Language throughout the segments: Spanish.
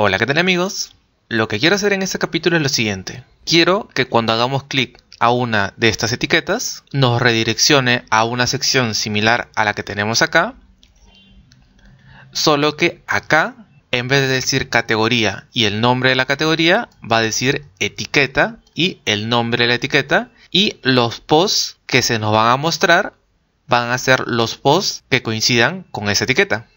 Hola, ¿qué tal amigos? Lo que quiero hacer en este capítulo es lo siguiente. Quiero que cuando hagamos clic a una de estas etiquetas, nos redireccione a una sección similar a la que tenemos acá, solo que acá, en vez de decir categoría y el nombre de la categoría, va a decir etiqueta y el nombre de la etiqueta, y los posts que se nos van a mostrar van a ser los posts que coincidan con esa etiqueta.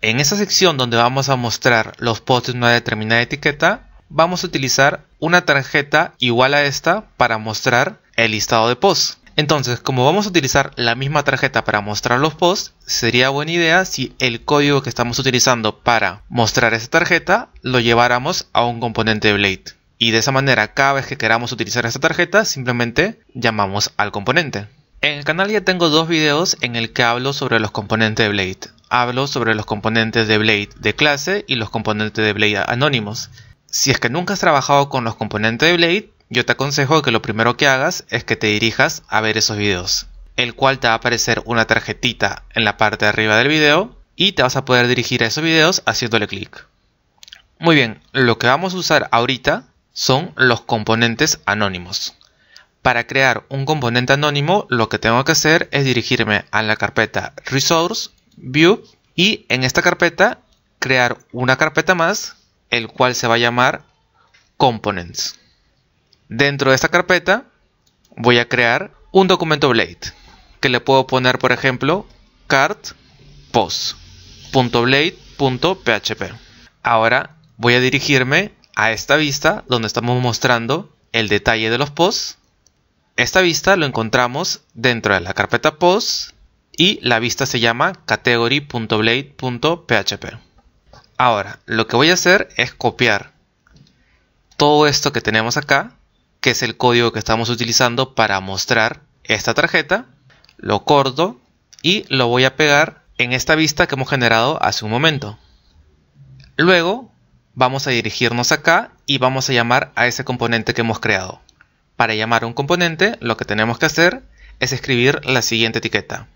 En esa sección donde vamos a mostrar los posts de una determinada etiqueta, vamos a utilizar una tarjeta igual a esta para mostrar el listado de posts. Entonces, como vamos a utilizar la misma tarjeta para mostrar los posts, sería buena idea si el código que estamos utilizando para mostrar esa tarjeta lo lleváramos a un componente de Blade. Y de esa manera, cada vez que queramos utilizar esa tarjeta, simplemente llamamos al componente. En el canal ya tengo dos videos en el que hablo sobre los componentes de Blade hablo sobre los componentes de Blade de clase y los componentes de Blade anónimos. Si es que nunca has trabajado con los componentes de Blade, yo te aconsejo que lo primero que hagas es que te dirijas a ver esos videos, el cual te va a aparecer una tarjetita en la parte de arriba del video y te vas a poder dirigir a esos videos haciéndole clic. Muy bien, lo que vamos a usar ahorita son los componentes anónimos. Para crear un componente anónimo, lo que tengo que hacer es dirigirme a la carpeta Resource view y en esta carpeta crear una carpeta más, el cual se va a llamar components. Dentro de esta carpeta voy a crear un documento blade que le puedo poner, por ejemplo, cart post.blade.php. Ahora voy a dirigirme a esta vista donde estamos mostrando el detalle de los posts. Esta vista lo encontramos dentro de la carpeta post y la vista se llama category.blade.php. Ahora, lo que voy a hacer es copiar todo esto que tenemos acá, que es el código que estamos utilizando para mostrar esta tarjeta, lo corto y lo voy a pegar en esta vista que hemos generado hace un momento. Luego vamos a dirigirnos acá y vamos a llamar a ese componente que hemos creado. Para llamar a un componente lo que tenemos que hacer es escribir la siguiente etiqueta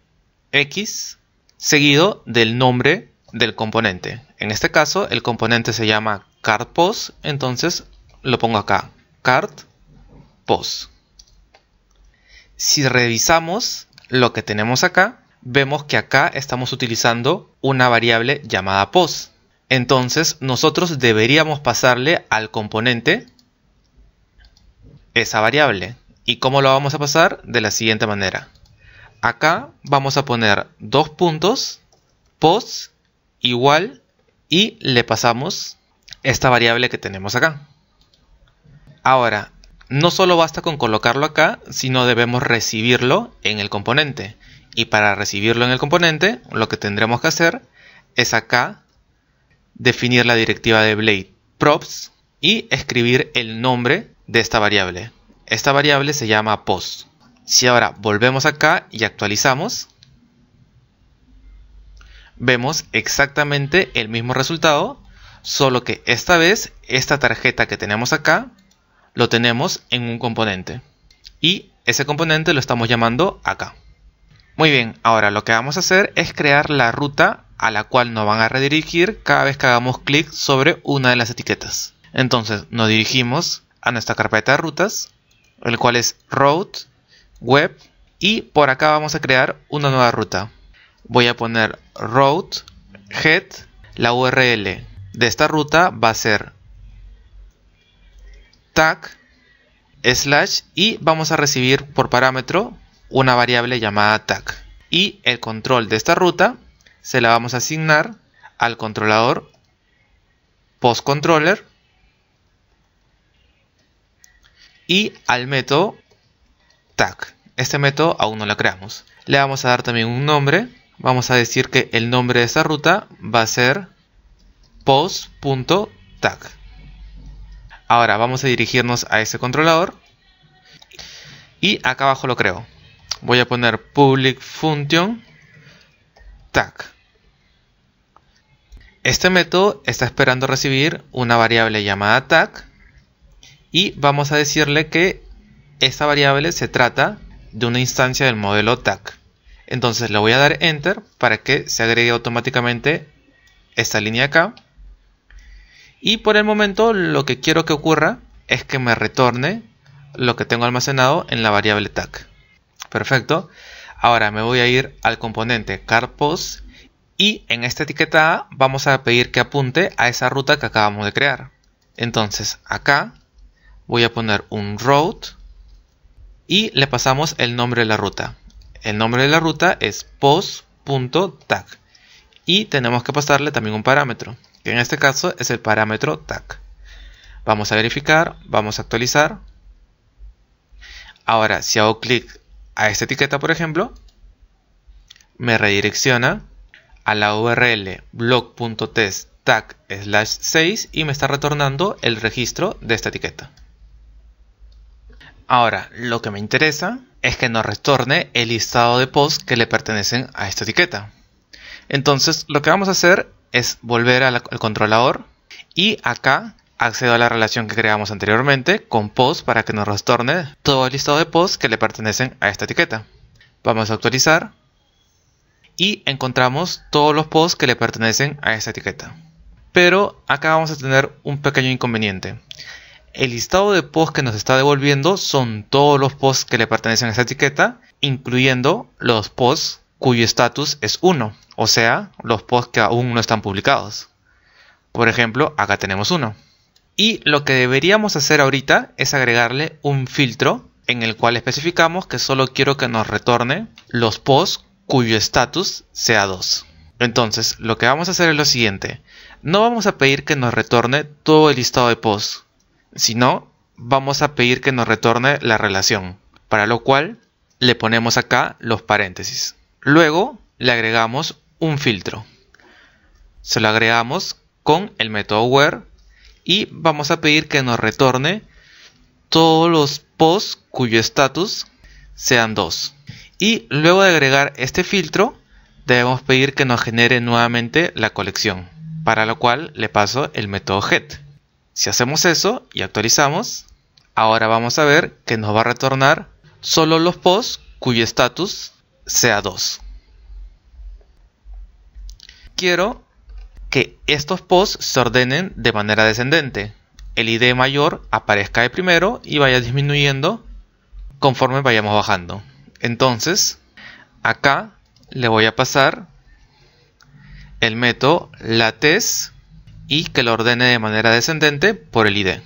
x seguido del nombre del componente. En este caso el componente se llama cartPos, entonces lo pongo acá, cartPos. Si revisamos lo que tenemos acá, vemos que acá estamos utilizando una variable llamada pos. Entonces nosotros deberíamos pasarle al componente esa variable. ¿Y cómo lo vamos a pasar? De la siguiente manera acá vamos a poner dos puntos, post igual y le pasamos esta variable que tenemos acá. Ahora, no solo basta con colocarlo acá, sino debemos recibirlo en el componente. Y para recibirlo en el componente, lo que tendremos que hacer es acá definir la directiva de blade props y escribir el nombre de esta variable. Esta variable se llama post. Si ahora volvemos acá y actualizamos, vemos exactamente el mismo resultado, solo que esta vez esta tarjeta que tenemos acá lo tenemos en un componente y ese componente lo estamos llamando acá. Muy bien, ahora lo que vamos a hacer es crear la ruta a la cual nos van a redirigir cada vez que hagamos clic sobre una de las etiquetas. Entonces nos dirigimos a nuestra carpeta de rutas, el cual es route web y por acá vamos a crear una nueva ruta. Voy a poner route head la URL de esta ruta va a ser tag slash y vamos a recibir por parámetro una variable llamada tag y el control de esta ruta se la vamos a asignar al controlador postcontroller y al método este método aún no lo creamos. Le vamos a dar también un nombre. Vamos a decir que el nombre de esta ruta va a ser post.tag. Ahora vamos a dirigirnos a ese controlador. Y acá abajo lo creo. Voy a poner public function tag. Este método está esperando recibir una variable llamada tag y vamos a decirle que esta variable se trata de una instancia del modelo TAC. Entonces le voy a dar Enter para que se agregue automáticamente esta línea acá. Y por el momento lo que quiero que ocurra es que me retorne lo que tengo almacenado en la variable tag. Perfecto. Ahora me voy a ir al componente carPost y en esta etiqueta vamos a pedir que apunte a esa ruta que acabamos de crear. Entonces acá voy a poner un route y le pasamos el nombre de la ruta. El nombre de la ruta es pos.tag y tenemos que pasarle también un parámetro, que en este caso es el parámetro tag. Vamos a verificar, vamos a actualizar. Ahora, si hago clic a esta etiqueta, por ejemplo, me redirecciona a la URL blog.test tag slash 6 y me está retornando el registro de esta etiqueta. Ahora, lo que me interesa es que nos retorne el listado de posts que le pertenecen a esta etiqueta. Entonces, lo que vamos a hacer es volver al, controlador y acá accedo a la relación que creamos anteriormente con post para que nos retorne todo el listado de posts que le pertenecen a esta etiqueta. Vamos a actualizar y encontramos todos los posts que le pertenecen a esta etiqueta. Pero acá vamos a tener un pequeño inconveniente. El listado de posts que nos está devolviendo son todos los posts que le pertenecen a esta etiqueta, incluyendo los posts cuyo estatus es 1, o sea, los posts que aún no están publicados. Por ejemplo, acá tenemos uno. Y lo que deberíamos hacer ahorita es agregarle un filtro en el cual especificamos que solo quiero que nos retorne los posts cuyo estatus sea 2. Entonces, lo que vamos a hacer es lo siguiente. No vamos a pedir que nos retorne todo el listado de posts, si no, vamos a pedir que nos retorne la relación, para lo cual le ponemos acá los paréntesis. Luego le agregamos un filtro. Se lo agregamos con el método where y vamos a pedir que nos retorne todos los posts cuyo estatus sean 2. Y luego de agregar este filtro, debemos pedir que nos genere nuevamente la colección, para lo cual le paso el método get. Si hacemos eso y actualizamos, ahora vamos a ver que nos va a retornar solo los posts cuyo estatus sea 2. Quiero que estos posts se ordenen de manera descendente. El ID mayor aparezca de primero y vaya disminuyendo conforme vayamos bajando. Entonces, acá le voy a pasar el método lates y que lo ordene de manera descendente por el ID.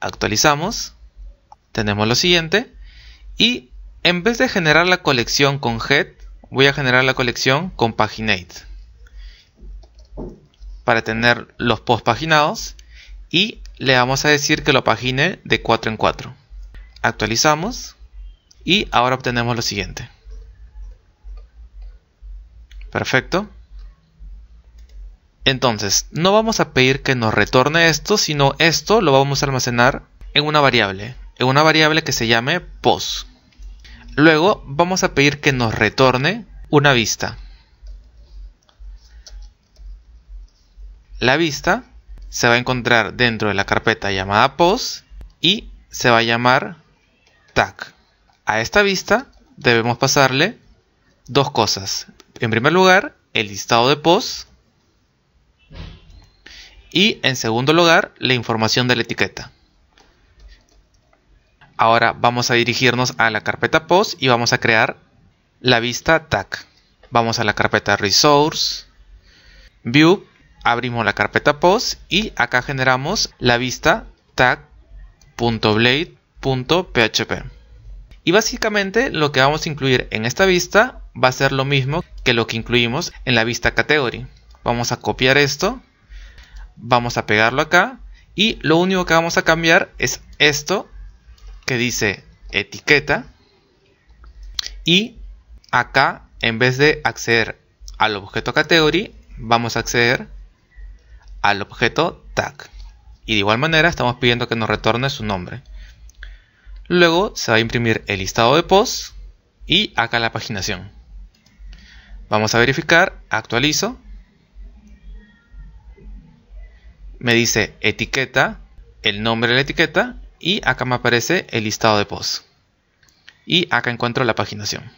Actualizamos, tenemos lo siguiente y en vez de generar la colección con head, voy a generar la colección con paginate para tener los post paginados y le vamos a decir que lo pagine de 4 en 4. Actualizamos y ahora obtenemos lo siguiente. Perfecto. Entonces, no vamos a pedir que nos retorne esto, sino esto lo vamos a almacenar en una variable, en una variable que se llame pos. Luego vamos a pedir que nos retorne una vista. La vista se va a encontrar dentro de la carpeta llamada pos y se va a llamar tag. A esta vista debemos pasarle dos cosas. En primer lugar, el listado de pos y en segundo lugar la información de la etiqueta. Ahora vamos a dirigirnos a la carpeta post y vamos a crear la vista tag. Vamos a la carpeta resource, view, abrimos la carpeta post y acá generamos la vista tag.blade.php. Y básicamente lo que vamos a incluir en esta vista va a ser lo mismo que lo que incluimos en la vista category. Vamos a copiar esto Vamos a pegarlo acá. Y lo único que vamos a cambiar es esto que dice etiqueta. Y acá, en vez de acceder al objeto category, vamos a acceder al objeto tag. Y de igual manera estamos pidiendo que nos retorne su nombre. Luego se va a imprimir el listado de posts y acá la paginación. Vamos a verificar, actualizo me dice etiqueta, el nombre de la etiqueta y acá me aparece el listado de posts. Y acá encuentro la paginación.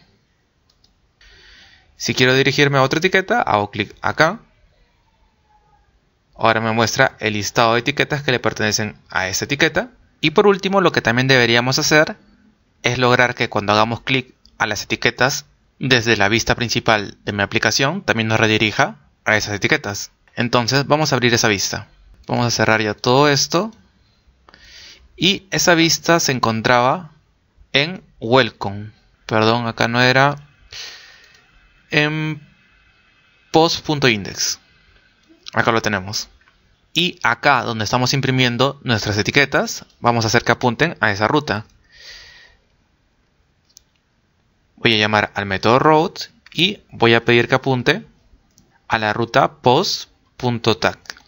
Si quiero dirigirme a otra etiqueta, hago clic acá. Ahora me muestra el listado de etiquetas que le pertenecen a esa etiqueta. Y por último, lo que también deberíamos hacer es lograr que cuando hagamos clic a las etiquetas, desde la vista principal de mi aplicación, también nos redirija a esas etiquetas. Entonces vamos a abrir esa vista. Vamos a cerrar ya todo esto. Y esa vista se encontraba en Welcome. Perdón, acá no era. En post.index. Acá lo tenemos. Y acá donde estamos imprimiendo nuestras etiquetas, vamos a hacer que apunten a esa ruta. Voy a llamar al método road y voy a pedir que apunte a la ruta post.tag.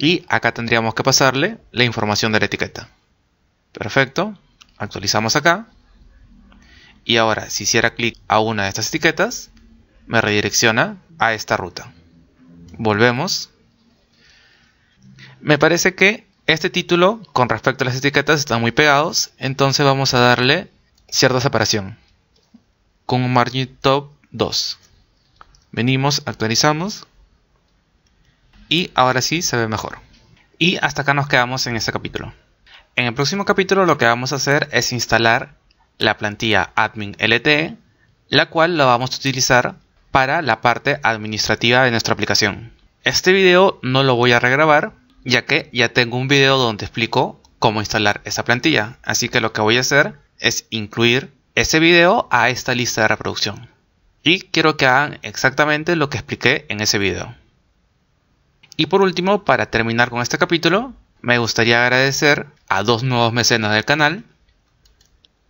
Y acá tendríamos que pasarle la información de la etiqueta. Perfecto. Actualizamos acá. Y ahora, si hiciera clic a una de estas etiquetas, me redirecciona a esta ruta. Volvemos. Me parece que este título con respecto a las etiquetas están muy pegados, entonces vamos a darle cierta separación con un margin top 2. Venimos, actualizamos y ahora sí se ve mejor. Y hasta acá nos quedamos en este capítulo. En el próximo capítulo lo que vamos a hacer es instalar la plantilla admin LTE, la cual la vamos a utilizar para la parte administrativa de nuestra aplicación. Este video no lo voy a regrabar, ya que ya tengo un video donde explico cómo instalar esa plantilla, así que lo que voy a hacer es incluir ese video a esta lista de reproducción. Y quiero que hagan exactamente lo que expliqué en ese video. Y por último, para terminar con este capítulo, me gustaría agradecer a dos nuevos mecenas del canal.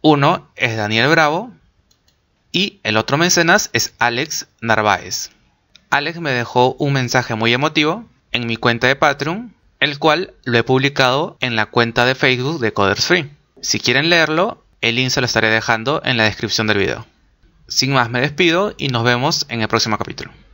Uno es Daniel Bravo y el otro mecenas es Alex Narváez. Alex me dejó un mensaje muy emotivo en mi cuenta de Patreon, el cual lo he publicado en la cuenta de Facebook de Coders Free. Si quieren leerlo, el link se lo estaré dejando en la descripción del video. Sin más me despido y nos vemos en el próximo capítulo.